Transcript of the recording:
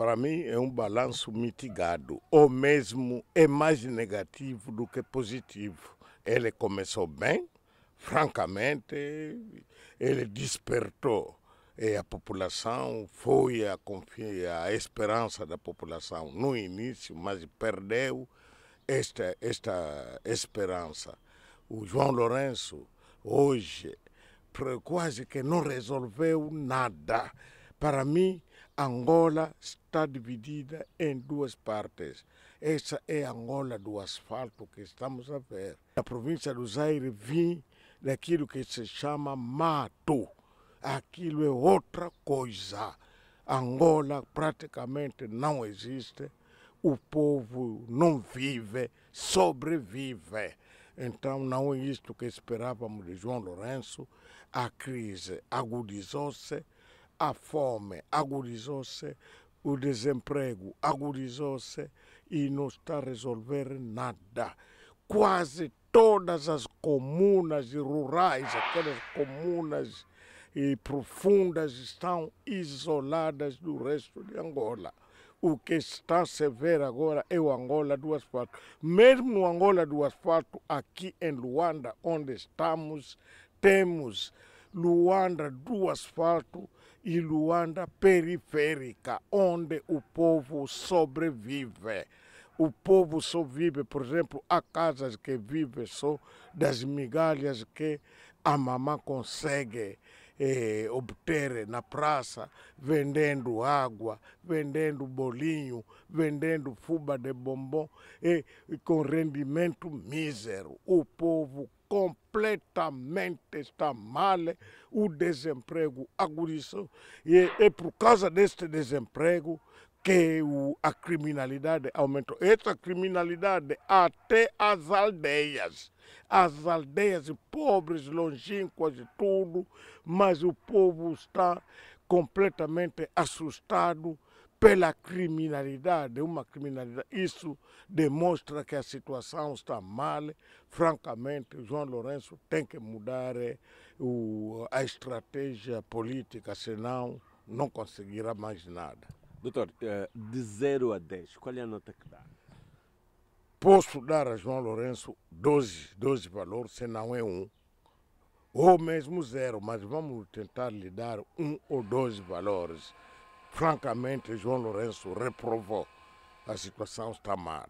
para mim é um balanço mitigado, ou mesmo é mais negativo do que positivo. Ele começou bem, francamente, ele despertou e é, a população foi a, a esperança da população no início, mas perdeu esta, esta esperança. O João Lourenço, hoje, quase que não resolveu nada. Para mim, Angola está dividida em duas partes. Essa é a Angola do asfalto que estamos a ver. A província do Zaire vem daquilo que se chama mato. Aquilo é outra coisa. Angola praticamente não existe. O povo não vive, sobrevive. Então não é isto que esperávamos de João Lourenço. A crise agudizou-se a fome agudizou-se, o desemprego agudizou-se e não está a resolver nada. Quase todas as comunas rurais, aquelas comunas e profundas, estão isoladas do resto de Angola. O que está a se ver agora é o Angola do asfalto. Mesmo no Angola do asfalto, aqui em Luanda, onde estamos, temos Luanda do asfalto e Luanda periférica, onde o povo sobrevive. O povo só vive, por exemplo, há casas que vivem só das migalhas que a mamã consegue eh, obter na praça, vendendo água, vendendo bolinho, vendendo fuba de bombom, e, eh, e com rendimento mísero. O povo completamente está mal, o desemprego agudizou. E é por causa deste desemprego que a criminalidade aumentou. Essa criminalidade até as aldeias. As aldeias pobres, longínquas e tudo, mas o povo está completamente assustado pela criminalidade, uma criminalidade. Isso demonstra que a situação está mal. Francamente, João Lourenço tem que mudar eh, o, a estratégia política, senão não conseguirá mais nada. Doutor, eh, de 0 a 10, qual é a nota que dá? Posso dar a João Lourenço 12, 12 valores, se não é um, ou mesmo zero, mas vamos tentar lhe dar um ou dois valores. Francamente, João Lourenço reprovou. A situação está mal.